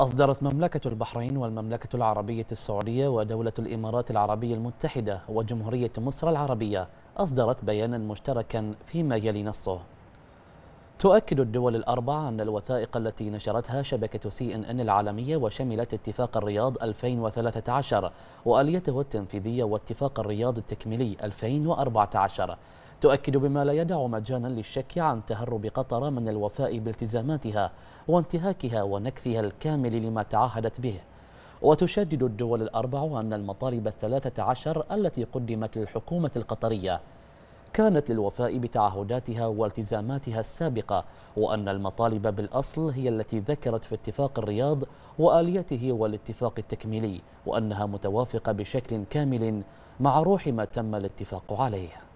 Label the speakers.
Speaker 1: أصدرت مملكة البحرين والمملكة العربية السعودية ودولة الإمارات العربية المتحدة وجمهورية مصر العربية أصدرت بيانا مشتركا فيما يلي نصه تؤكد الدول الأربع أن الوثائق التي نشرتها شبكة سي إن إن العالمية وشملت اتفاق الرياض 2013 وآليته التنفيذية واتفاق الرياض التكميلي 2014 تؤكد بما لا يدع مجانا للشك عن تهرب قطر من الوفاء بالتزاماتها وانتهاكها ونكثها الكامل لما تعهدت به وتشدد الدول الأربع أن المطالب الثلاثة عشر التي قدمت للحكومة القطرية كانت للوفاء بتعهداتها والتزاماتها السابقة وأن المطالب بالأصل هي التي ذكرت في اتفاق الرياض وآليته والاتفاق التكميلي وأنها متوافقة بشكل كامل مع روح ما تم الاتفاق عليه